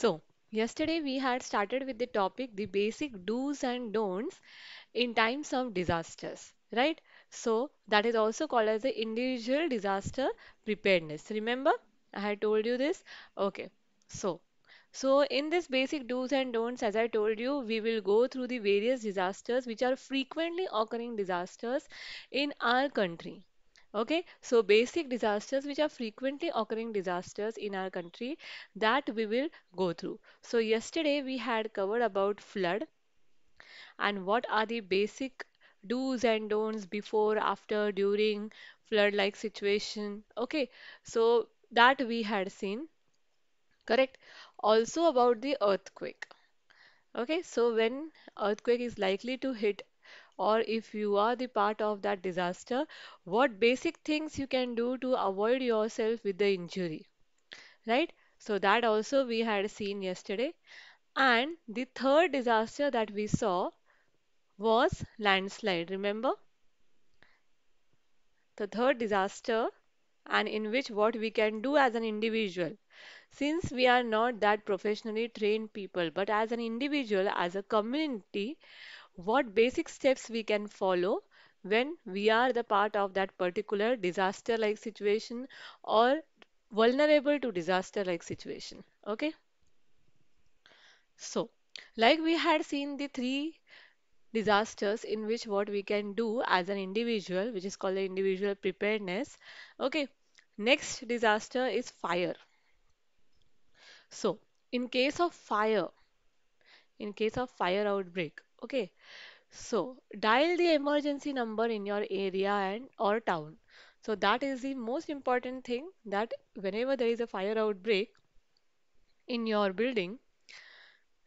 So, yesterday we had started with the topic the basic do's and don'ts in times of disasters, right? So, that is also called as the individual disaster preparedness. Remember, I had told you this. Okay, so so in this basic do's and don'ts, as I told you, we will go through the various disasters which are frequently occurring disasters in our country, okay so basic disasters which are frequently occurring disasters in our country that we will go through so yesterday we had covered about flood and what are the basic do's and don'ts before after during flood like situation okay so that we had seen correct also about the earthquake okay so when earthquake is likely to hit or if you are the part of that disaster, what basic things you can do to avoid yourself with the injury, right? So that also we had seen yesterday. And the third disaster that we saw was landslide, remember? The third disaster and in which what we can do as an individual since we are not that professionally trained people but as an individual as a community what basic steps we can follow when we are the part of that particular disaster like situation or vulnerable to disaster like situation okay so like we had seen the three disasters in which what we can do as an individual which is called the individual preparedness okay next disaster is fire so in case of fire in case of fire outbreak okay so dial the emergency number in your area and or town so that is the most important thing that whenever there is a fire outbreak in your building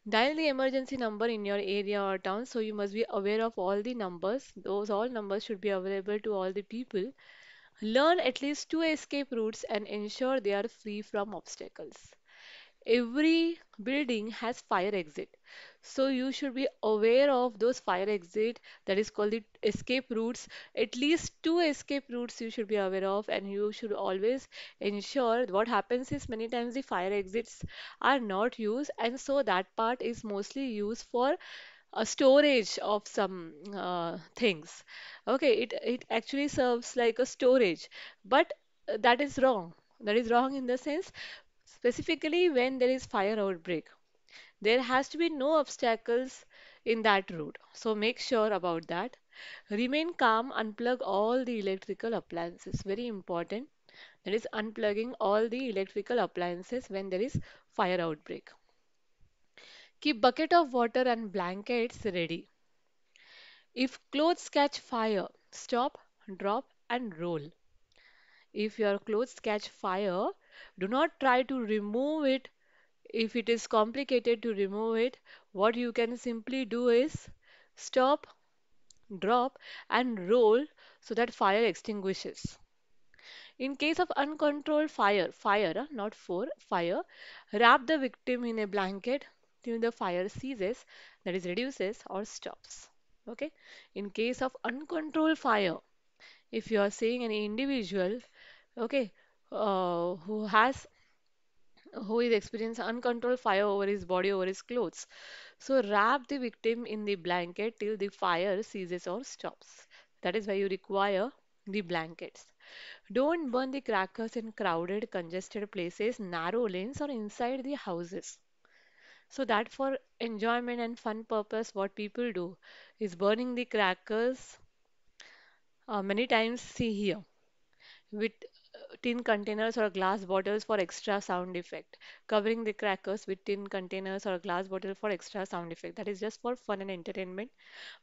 dial the emergency number in your area or town so you must be aware of all the numbers those all numbers should be available to all the people learn at least two escape routes and ensure they are free from obstacles every building has fire exit so you should be aware of those fire exit that is called the escape routes at least two escape routes you should be aware of and you should always ensure what happens is many times the fire exits are not used and so that part is mostly used for a storage of some uh, things okay it it actually serves like a storage but that is wrong that is wrong in the sense specifically when there is fire outbreak there has to be no obstacles in that road so make sure about that remain calm unplug all the electrical appliances very important that is unplugging all the electrical appliances when there is fire outbreak keep bucket of water and blankets ready if clothes catch fire stop drop and roll if your clothes catch fire do not try to remove it if it is complicated to remove it what you can simply do is stop drop and roll so that fire extinguishes in case of uncontrolled fire fire uh, not for fire wrap the victim in a blanket till the fire ceases that is reduces or stops okay in case of uncontrolled fire if you are seeing an individual okay uh, who has who is experiencing uncontrolled fire over his body, over his clothes. So wrap the victim in the blanket till the fire ceases or stops. That is why you require the blankets. Don't burn the crackers in crowded, congested places, narrow lanes, or inside the houses. So that for enjoyment and fun purpose, what people do is burning the crackers uh, many times see here with tin containers or glass bottles for extra sound effect. Covering the crackers with tin containers or glass bottle for extra sound effect. That is just for fun and entertainment.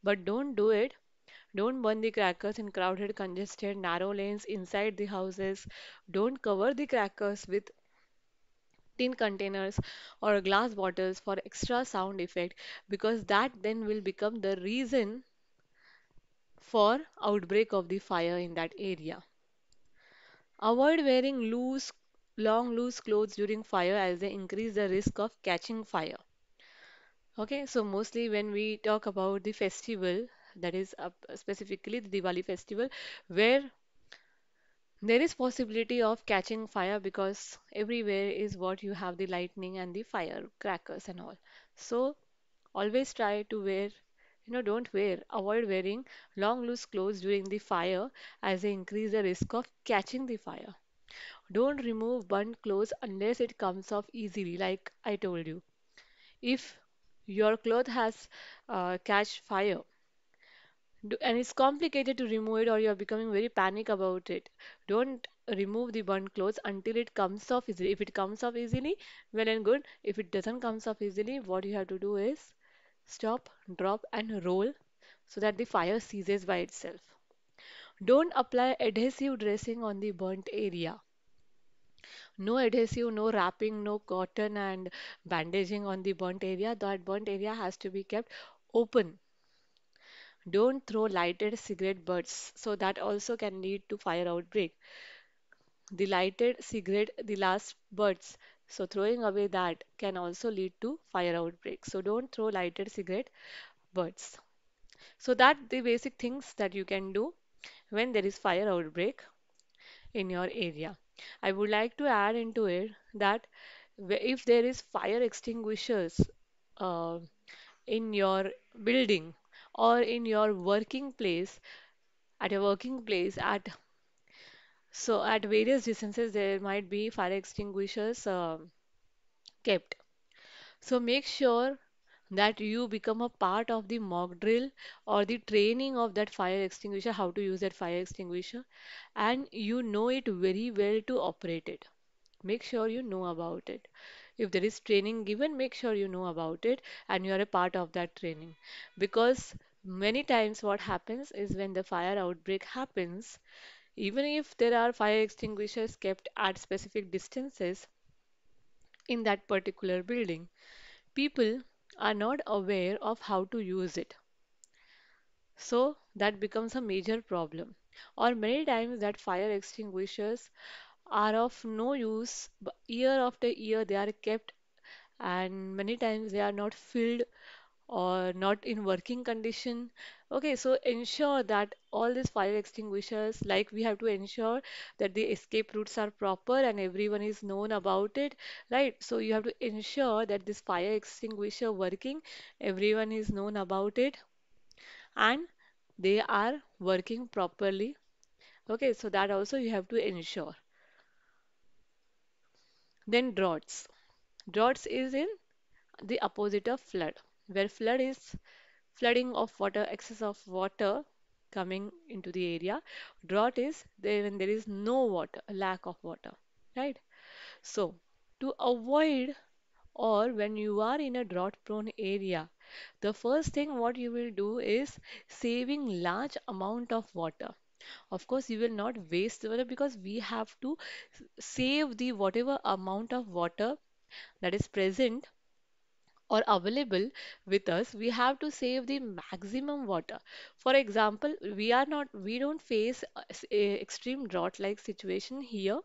But don't do it don't burn the crackers in crowded, congested, narrow lanes inside the houses. Don't cover the crackers with tin containers or glass bottles for extra sound effect because that then will become the reason for outbreak of the fire in that area. Avoid wearing loose, long, loose clothes during fire as they increase the risk of catching fire. Okay, so mostly when we talk about the festival, that is uh, specifically the Diwali festival, where there is possibility of catching fire because everywhere is what you have the lightning and the firecrackers and all. So always try to wear you know don't wear avoid wearing long loose clothes during the fire as they increase the risk of catching the fire don't remove burnt clothes unless it comes off easily like i told you if your cloth has uh, catch fire and it's complicated to remove it or you're becoming very panic about it don't remove the burnt clothes until it comes off easily if it comes off easily well and good if it doesn't comes off easily what you have to do is stop, drop and roll so that the fire ceases by itself. Don't apply adhesive dressing on the burnt area. No adhesive, no wrapping, no cotton and bandaging on the burnt area. That burnt area has to be kept open. Don't throw lighted cigarette butts. So that also can lead to fire outbreak. The lighted cigarette, the last butts so throwing away that can also lead to fire outbreak. So don't throw lighted cigarette butts. So that the basic things that you can do when there is fire outbreak in your area. I would like to add into it that if there is fire extinguishers uh, in your building or in your working place, at a working place, at so at various distances, there might be fire extinguishers uh, kept. So make sure that you become a part of the mock drill or the training of that fire extinguisher, how to use that fire extinguisher, and you know it very well to operate it. Make sure you know about it. If there is training given, make sure you know about it and you are a part of that training. Because many times what happens is when the fire outbreak happens, even if there are fire extinguishers kept at specific distances in that particular building, people are not aware of how to use it. So that becomes a major problem. Or many times that fire extinguishers are of no use year after year they are kept and many times they are not filled or not in working condition okay so ensure that all these fire extinguishers like we have to ensure that the escape routes are proper and everyone is known about it right so you have to ensure that this fire extinguisher working everyone is known about it and they are working properly okay so that also you have to ensure then droughts droughts is in the opposite of flood where flood is flooding of water, excess of water coming into the area. Drought is there when there is no water, lack of water, right? So to avoid or when you are in a drought prone area, the first thing what you will do is saving large amount of water of course you will not waste water because we have to save the whatever amount of water that is present or available with us we have to save the maximum water for example we are not we don't face uh, extreme drought like situation here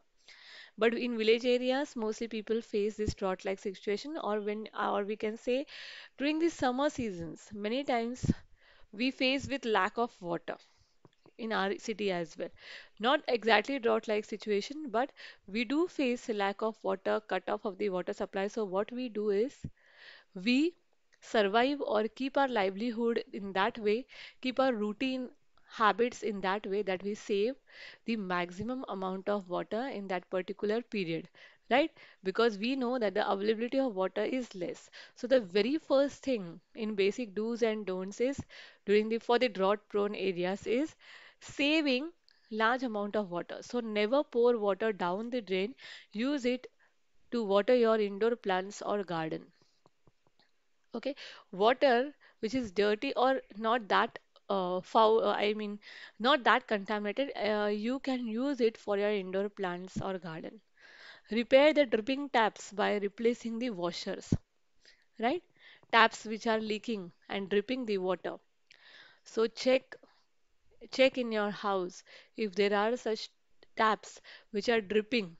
but in village areas mostly people face this drought like situation or when or we can say during the summer seasons many times we face with lack of water in our city as well not exactly drought like situation but we do face lack of water cut off of the water supply so what we do is we survive or keep our livelihood in that way, keep our routine habits in that way that we save the maximum amount of water in that particular period right because we know that the availability of water is less so the very first thing in basic do's and don'ts is during the for the drought prone areas is saving large amount of water so never pour water down the drain use it to water your indoor plants or garden okay water which is dirty or not that uh, foul uh, i mean not that contaminated uh, you can use it for your indoor plants or garden repair the dripping taps by replacing the washers right taps which are leaking and dripping the water so check check in your house if there are such taps which are dripping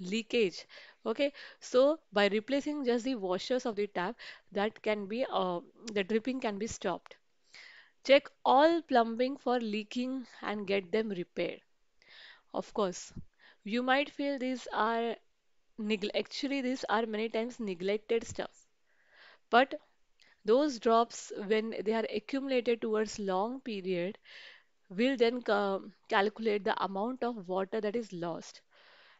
leakage okay so by replacing just the washers of the tap that can be uh, the dripping can be stopped check all plumbing for leaking and get them repaired of course you might feel these are actually these are many times neglected stuff but those drops when they are accumulated towards long period will then uh, calculate the amount of water that is lost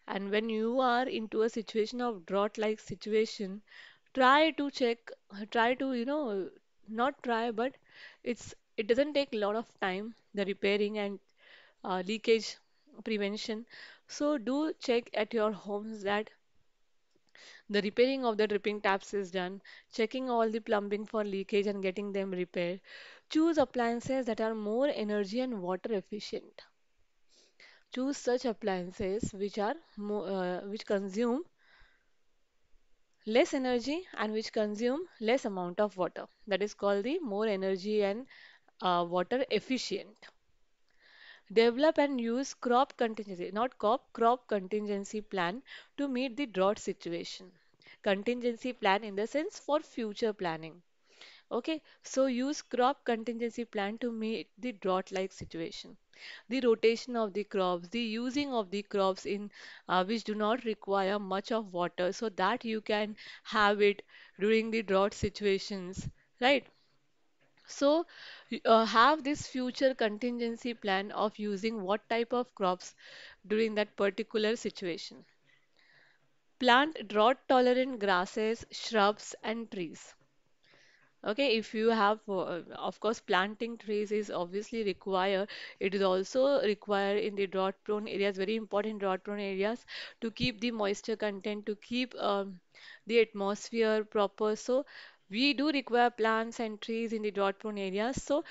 and when you are into a situation of drought like situation try to check try to you know not try but it's it doesn't take a lot of time the repairing and uh, leakage prevention so do check at your homes that the repairing of the dripping taps is done checking all the plumbing for leakage and getting them repaired choose appliances that are more energy and water efficient choose such appliances which are uh, which consume less energy and which consume less amount of water that is called the more energy and uh, water efficient develop and use crop contingency not crop crop contingency plan to meet the drought situation contingency plan in the sense for future planning okay so use crop contingency plan to meet the drought like situation the rotation of the crops, the using of the crops in uh, which do not require much of water so that you can have it during the drought situations, right? So uh, have this future contingency plan of using what type of crops during that particular situation. Plant drought tolerant grasses, shrubs and trees okay if you have uh, of course planting trees is obviously required it is also required in the drought prone areas very important drought prone areas to keep the moisture content to keep um, the atmosphere proper so we do require plants and trees in the drought prone areas so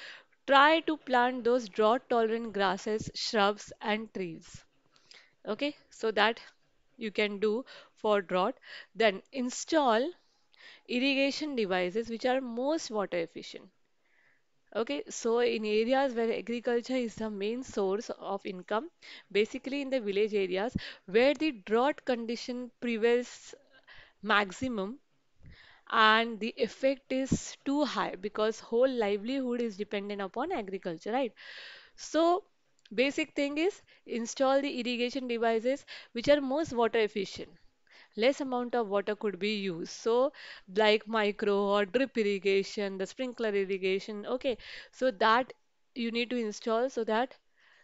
try to plant those drought tolerant grasses shrubs and trees okay so that you can do for drought then install irrigation devices which are most water efficient. Okay, so in areas where agriculture is the main source of income, basically in the village areas where the drought condition prevails maximum and the effect is too high because whole livelihood is dependent upon agriculture, right? So basic thing is install the irrigation devices which are most water efficient less amount of water could be used so like micro or drip irrigation the sprinkler irrigation okay so that you need to install so that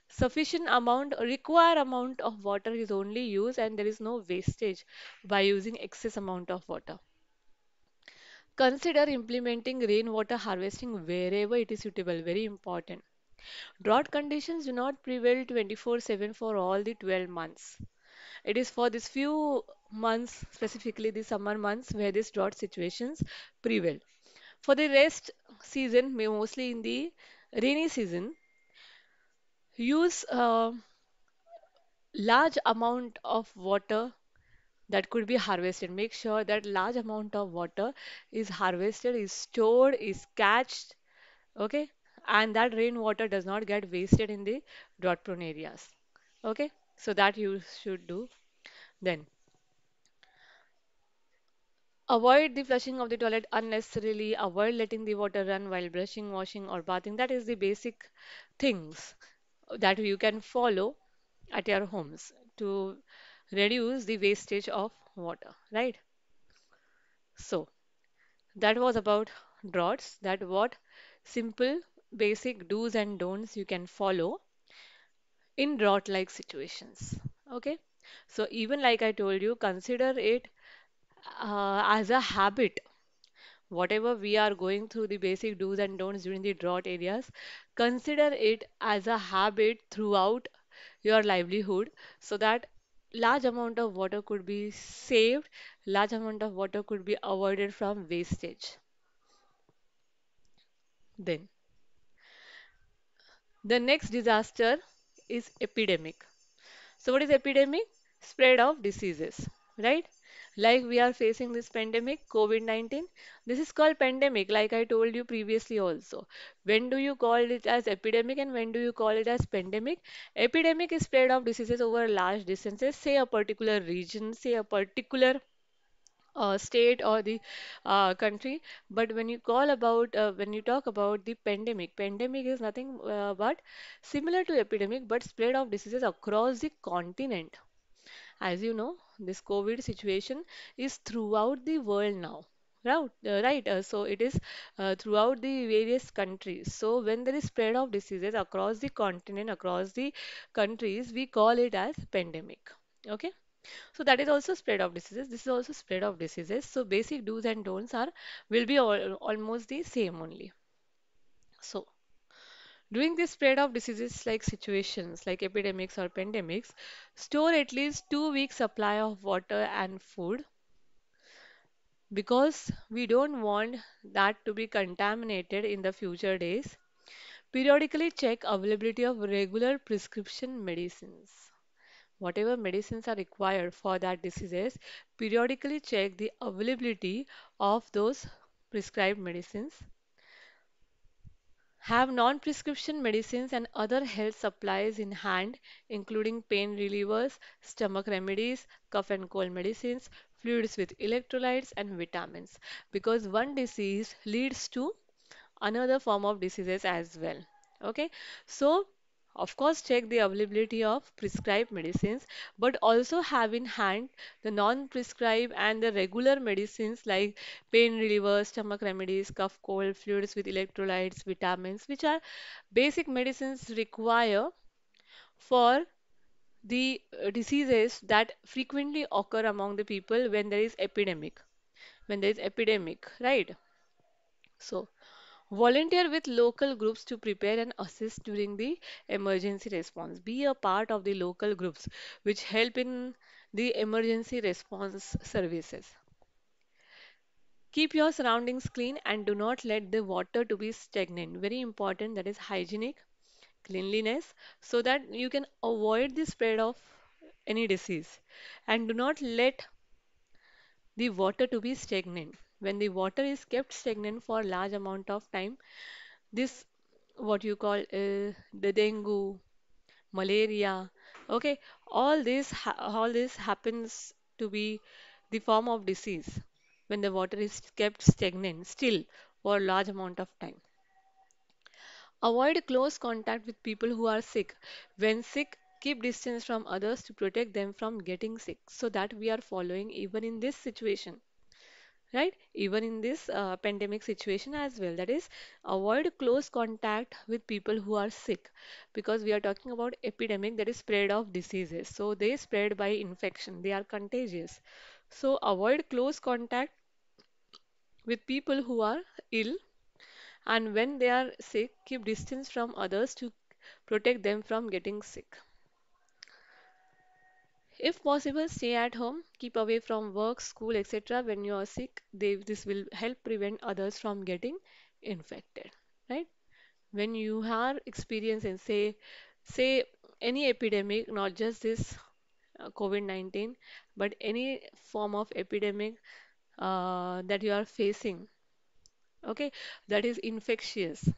sufficient amount required amount of water is only used and there is no wastage by using excess amount of water consider implementing rainwater harvesting wherever it is suitable very important drought conditions do not prevail 24/7 for all the 12 months it is for this few months, specifically the summer months, where these drought situations prevail. For the rest season, mostly in the rainy season, use a large amount of water that could be harvested make sure that large amount of water is harvested is stored is catched okay and that rainwater does not get wasted in the drought prone areas okay so that you should do then Avoid the flushing of the toilet unnecessarily. Avoid letting the water run while brushing, washing, or bathing. That is the basic things that you can follow at your homes to reduce the wastage of water, right? So, that was about droughts. That what simple basic do's and don'ts you can follow in drought like situations. Okay, so even like I told you, consider it uh, as a habit whatever we are going through the basic do's and don'ts during the drought areas consider it as a habit throughout your livelihood so that large amount of water could be saved large amount of water could be avoided from wastage then the next disaster is epidemic so what is epidemic spread of diseases right like we are facing this pandemic covid-19 this is called pandemic like i told you previously also when do you call it as epidemic and when do you call it as pandemic epidemic is spread of diseases over large distances say a particular region say a particular uh, state or the uh, country but when you call about uh, when you talk about the pandemic pandemic is nothing uh, but similar to epidemic but spread of diseases across the continent as you know this covid situation is throughout the world now uh, right uh, so it is uh, throughout the various countries so when there is spread of diseases across the continent across the countries we call it as pandemic okay so that is also spread of diseases this is also spread of diseases so basic do's and don'ts are will be all, almost the same only so during the spread of diseases like situations like epidemics or pandemics, store at least two weeks supply of water and food because we don't want that to be contaminated in the future days. Periodically check availability of regular prescription medicines. Whatever medicines are required for that diseases, periodically check the availability of those prescribed medicines have non prescription medicines and other health supplies in hand, including pain relievers, stomach remedies, cough and cold medicines, fluids with electrolytes, and vitamins. Because one disease leads to another form of diseases as well. Okay, so of course check the availability of prescribed medicines but also have in hand the non-prescribed and the regular medicines like pain relievers stomach remedies cough cold fluids with electrolytes vitamins which are basic medicines require for the uh, diseases that frequently occur among the people when there is epidemic when there is epidemic right so Volunteer with local groups to prepare and assist during the emergency response. Be a part of the local groups which help in the emergency response services. Keep your surroundings clean and do not let the water to be stagnant. Very important that is hygienic cleanliness so that you can avoid the spread of any disease and do not let the water to be stagnant when the water is kept stagnant for large amount of time this what you call uh, the dengue malaria okay all this all this happens to be the form of disease when the water is kept stagnant still for a large amount of time avoid close contact with people who are sick when sick keep distance from others to protect them from getting sick so that we are following even in this situation right even in this uh, pandemic situation as well that is avoid close contact with people who are sick because we are talking about epidemic that is spread of diseases so they spread by infection they are contagious so avoid close contact with people who are ill and when they are sick keep distance from others to protect them from getting sick if possible, stay at home, keep away from work, school, etc. When you are sick, they, this will help prevent others from getting infected, right? When you are experiencing, say, say any epidemic, not just this uh, COVID-19, but any form of epidemic uh, that you are facing, okay, that is infectious,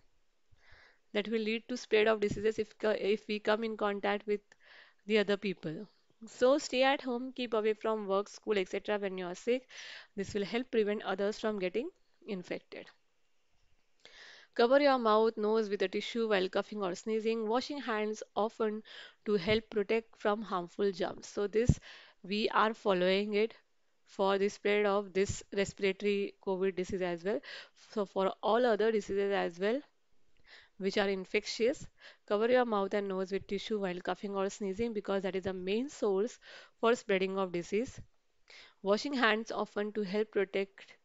that will lead to spread of diseases if, if we come in contact with the other people so stay at home, keep away from work, school, etc. when you are sick. This will help prevent others from getting infected. Cover your mouth, nose with a tissue while coughing or sneezing. Washing hands often to help protect from harmful germs. So this we are following it for the spread of this respiratory COVID disease as well. So for all other diseases as well, which are infectious. Cover your mouth and nose with tissue while coughing or sneezing because that is the main source for spreading of disease. Washing hands often to help protect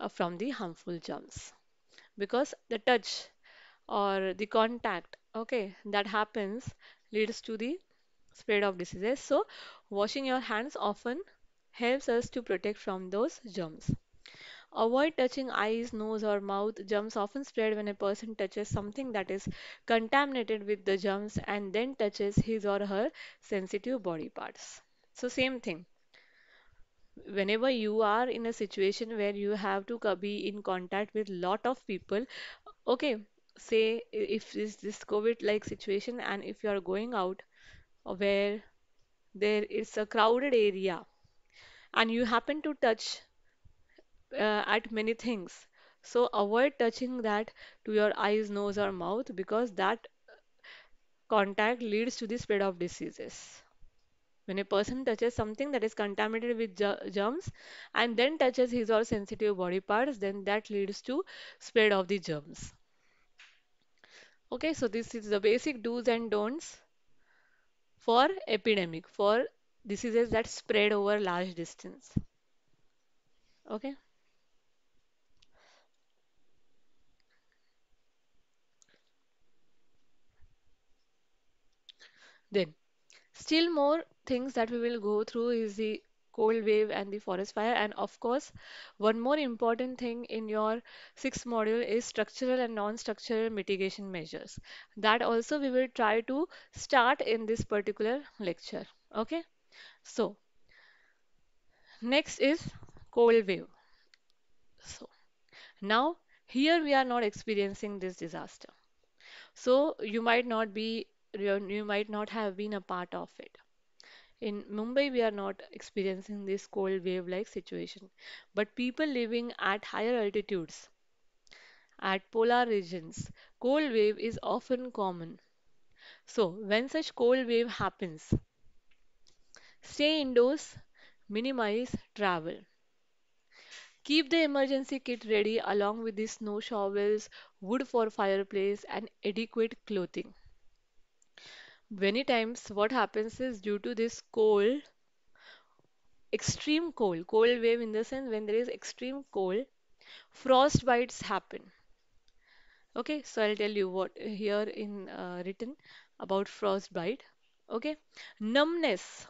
uh, from the harmful germs because the touch or the contact okay that happens leads to the spread of diseases so washing your hands often helps us to protect from those germs Avoid touching eyes, nose, or mouth. Germs often spread when a person touches something that is contaminated with the germs and then touches his or her sensitive body parts. So, same thing whenever you are in a situation where you have to be in contact with lot of people okay say if this this covid like situation and if you are going out where there is a crowded area and you happen to touch uh, at many things so avoid touching that to your eyes nose or mouth because that contact leads to the spread of diseases when a person touches something that is contaminated with germs and then touches his or sensitive body parts then that leads to spread of the germs okay so this is the basic do's and don'ts for epidemic for diseases that spread over large distance okay Then, still more things that we will go through is the cold wave and the forest fire and of course one more important thing in your sixth module is structural and non-structural mitigation measures that also we will try to start in this particular lecture okay so next is cold wave so now here we are not experiencing this disaster so you might not be you, might not have been a part of it. In Mumbai, we are not experiencing this cold wave like situation, but people living at higher altitudes, at polar regions, cold wave is often common. So, when such cold wave happens, stay indoors, minimize travel. Keep the emergency kit ready along with the snow shovels, wood for fireplace and adequate clothing many times what happens is due to this cold extreme cold cold wave in the sense when there is extreme cold frost bites happen okay so i'll tell you what here in uh, written about frostbite okay numbness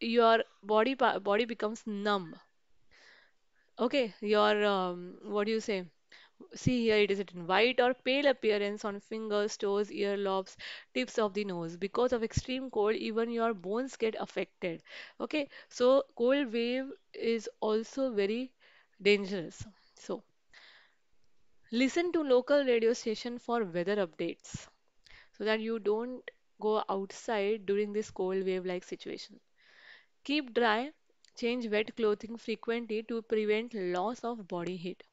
your body body becomes numb okay your um, what do you say See here it is written white or pale appearance on fingers, toes, earlobes, tips of the nose. Because of extreme cold, even your bones get affected. Okay, so cold wave is also very dangerous. So listen to local radio station for weather updates so that you don't go outside during this cold wave like situation. Keep dry, change wet clothing frequently to prevent loss of body heat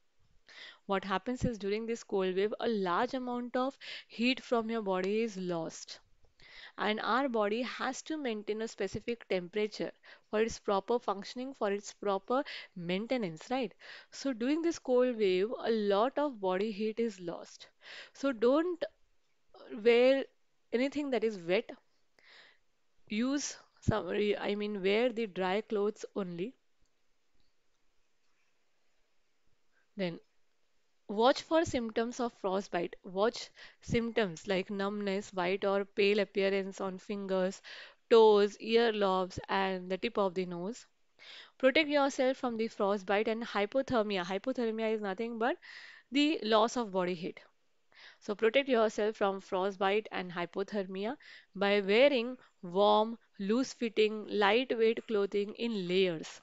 what happens is during this cold wave, a large amount of heat from your body is lost and our body has to maintain a specific temperature for its proper functioning for its proper maintenance right so during this cold wave a lot of body heat is lost so don't wear anything that is wet use some i mean wear the dry clothes only then Watch for symptoms of frostbite. Watch symptoms like numbness, white or pale appearance on fingers, toes, earlobes, and the tip of the nose. Protect yourself from the frostbite and hypothermia. Hypothermia is nothing but the loss of body heat. So protect yourself from frostbite and hypothermia by wearing warm, loose-fitting, lightweight clothing in layers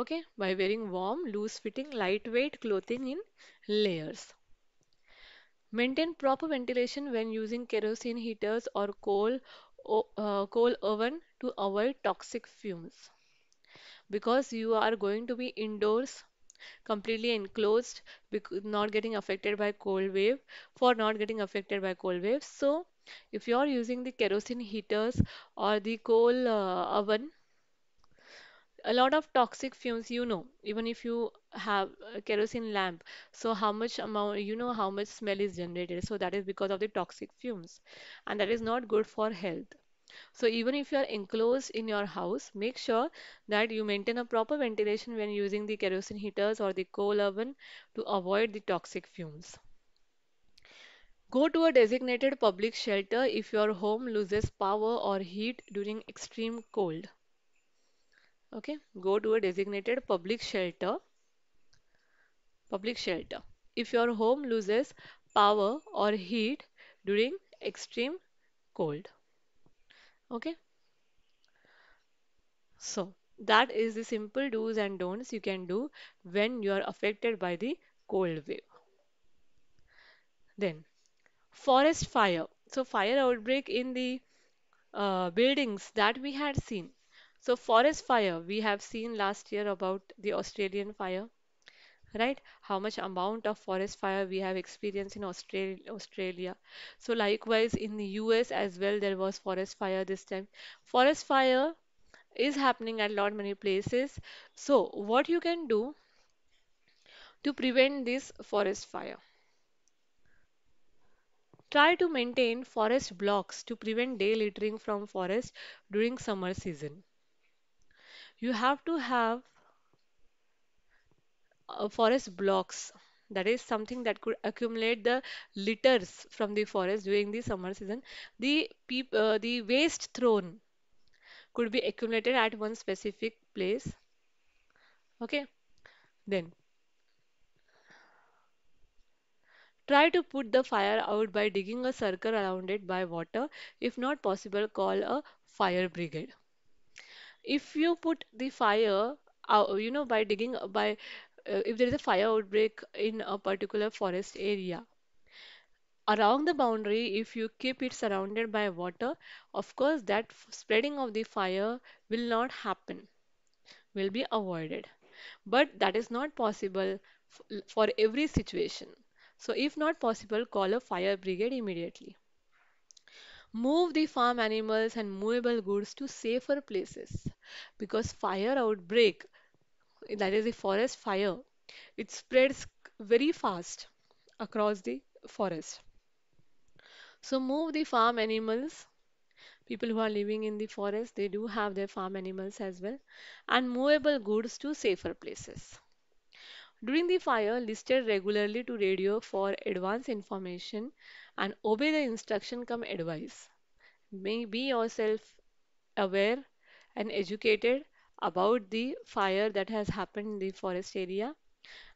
okay by wearing warm loose fitting lightweight clothing in layers maintain proper ventilation when using kerosene heaters or coal uh, coal oven to avoid toxic fumes because you are going to be indoors completely enclosed not getting affected by cold wave for not getting affected by cold waves so if you are using the kerosene heaters or the coal uh, oven a lot of toxic fumes you know even if you have a kerosene lamp so how much amount you know how much smell is generated so that is because of the toxic fumes and that is not good for health so even if you are enclosed in your house make sure that you maintain a proper ventilation when using the kerosene heaters or the coal oven to avoid the toxic fumes Go to a designated public shelter if your home loses power or heat during extreme cold okay go to a designated public shelter public shelter if your home loses power or heat during extreme cold okay so that is the simple do's and don'ts you can do when you are affected by the cold wave then forest fire so fire outbreak in the uh, buildings that we had seen so forest fire, we have seen last year about the Australian fire, right? How much amount of forest fire we have experienced in Australia. So likewise in the US as well, there was forest fire this time. Forest fire is happening at lot many places. So what you can do to prevent this forest fire. Try to maintain forest blocks to prevent day littering from forest during summer season you have to have uh, forest blocks that is something that could accumulate the litters from the forest during the summer season the peop- uh, the waste thrown could be accumulated at one specific place okay then Try to put the fire out by digging a circle around it by water. If not possible, call a fire brigade if you put the fire you know, by digging by uh, if there is a fire outbreak in a particular forest area around the boundary if you keep it surrounded by water of course that f- spreading of the fire will not happen will be avoided but that is not possible f- for every situation so if not possible call a fire brigade immediately move the farm animals and movable goods to safer places because fire outbreak that is a forest fire it spreads very fast across the forest so move the farm animals people who are living in the forest they do have their farm animals as well and movable goods to safer places during the fire listed regularly to radio for advance information and obey the instruction come advice. May be yourself aware and educated about the fire that has happened in the forest area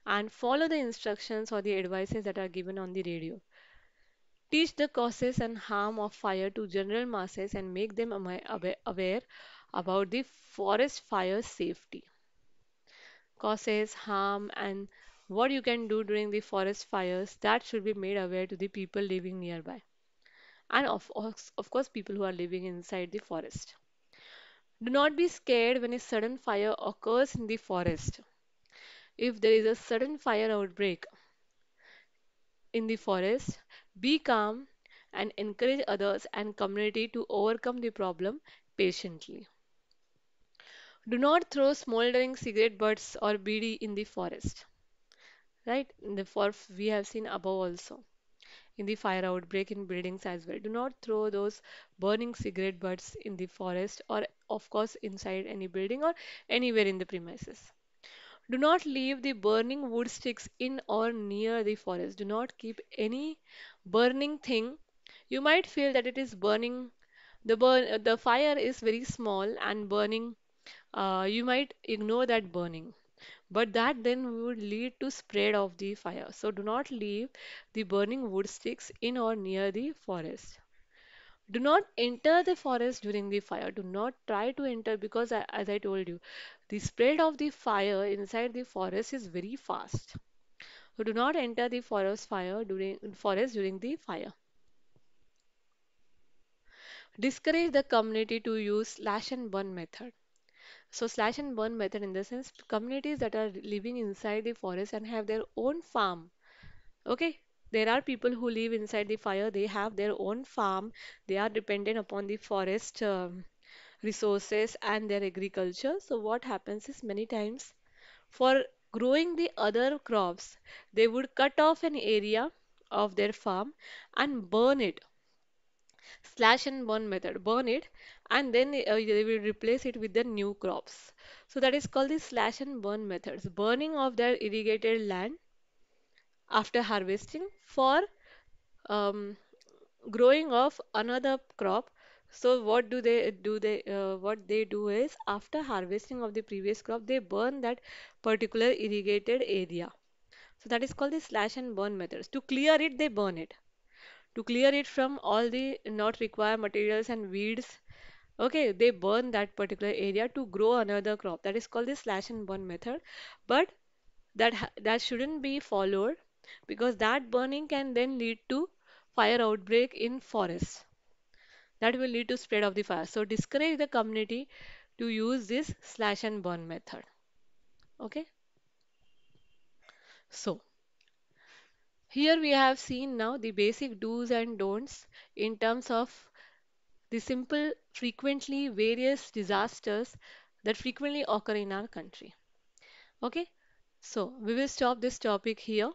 and follow the instructions or the advices that are given on the radio. Teach the causes and harm of fire to general masses and make them aware about the forest fire safety. Causes, harm, and what you can do during the forest fires that should be made aware to the people living nearby and of course, of course people who are living inside the forest do not be scared when a sudden fire occurs in the forest if there is a sudden fire outbreak in the forest be calm and encourage others and community to overcome the problem patiently do not throw smoldering cigarette butts or BD in the forest right in the for we have seen above also in the fire outbreak in buildings as well do not throw those burning cigarette butts in the forest or of course inside any building or anywhere in the premises do not leave the burning wood sticks in or near the forest do not keep any burning thing you might feel that it is burning the burn the fire is very small and burning uh, you might ignore that burning but that then would lead to spread of the fire so do not leave the burning wood sticks in or near the forest do not enter the forest during the fire do not try to enter because as i told you the spread of the fire inside the forest is very fast so do not enter the forest fire during forest during the fire discourage the community to use slash and burn method so slash and burn method in the sense communities that are living inside the forest and have their own farm. Okay, there are people who live inside the fire. They have their own farm. They are dependent upon the forest uh, resources and their agriculture. So what happens is many times for growing the other crops, they would cut off an area of their farm and burn it slash and burn method burn it and then uh, they will replace it with the new crops. So that is called the slash and burn methods. Burning of their irrigated land after harvesting for um, growing of another crop so what do they do they uh, what they do is after harvesting of the previous crop they burn that particular irrigated area so that is called the slash and burn methods to clear it they burn it to clear it from all the not required materials and weeds okay they burn that particular area to grow another crop that is called the slash and burn method but that that shouldn't be followed because that burning can then lead to fire outbreak in forests that will lead to spread of the fire so discourage the community to use this slash and burn method okay so here we have seen now the basic do's and don'ts in terms of the simple, frequently various disasters that frequently occur in our country. Okay, so we will stop this topic here.